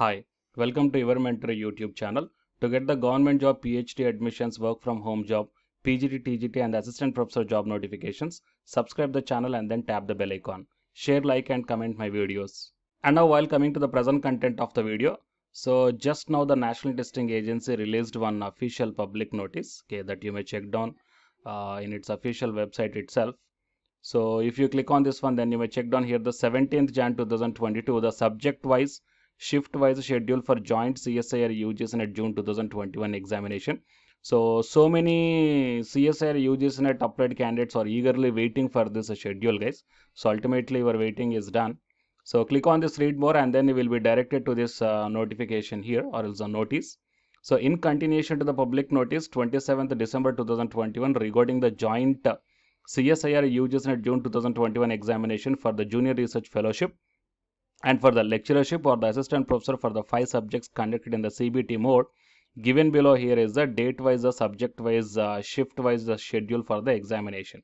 Hi, welcome to Evermentory YouTube channel. To get the government job PhD admissions work from home job, PGT, TGT and assistant professor job notifications, subscribe the channel and then tap the bell icon. Share, like and comment my videos. And now while coming to the present content of the video, so just now the National Testing Agency released one official public notice okay, that you may check down uh, in its official website itself. So if you click on this one, then you may check down here the 17th Jan 2022, the subject wise shift-wise schedule for joint CSIR at June 2021 examination. So, so many CSIR top applied candidates are eagerly waiting for this schedule guys. So, ultimately your waiting is done. So, click on this read more and then you will be directed to this uh, notification here or else a notice. So, in continuation to the public notice 27th December 2021 regarding the joint CSIR at June 2021 examination for the Junior Research Fellowship and for the lecturership or the assistant professor for the five subjects conducted in the CBT mode. Given below here is the date wise, the subject wise, uh, shift wise, the schedule for the examination.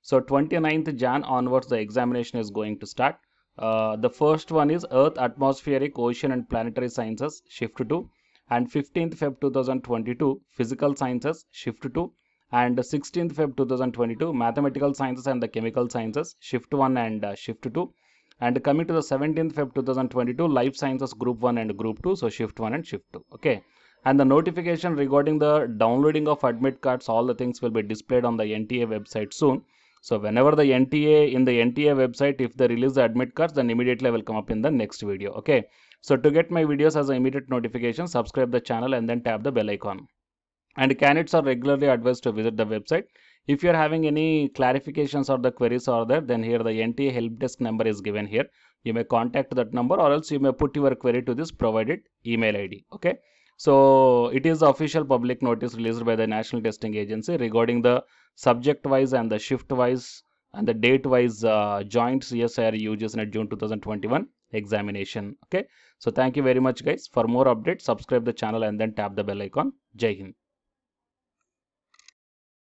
So 29th Jan onwards the examination is going to start. Uh, the first one is Earth, Atmospheric, Ocean and Planetary Sciences, Shift 2. And 15th Feb 2022, Physical Sciences, Shift 2. And 16th Feb 2022, Mathematical Sciences and the Chemical Sciences, Shift 1 and uh, Shift 2 and coming to the 17th Feb 2022 life sciences group 1 and group 2 so shift 1 and shift 2 okay and the notification regarding the downloading of admit cards all the things will be displayed on the NTA website soon so whenever the NTA in the NTA website if they release the admit cards then immediately I will come up in the next video okay so to get my videos as immediate notification subscribe the channel and then tap the bell icon and candidates are regularly advised to visit the website. If you are having any clarifications or the queries are there, then here the NTA help desk number is given here. You may contact that number or else you may put your query to this provided email ID. Okay. So it is the official public notice released by the National Testing Agency regarding the subject wise and the shift wise and the date wise uh, joint CSIR UGSNet June 2021 examination. Okay. So thank you very much guys. For more updates, subscribe the channel and then tap the bell icon. Jai Hind.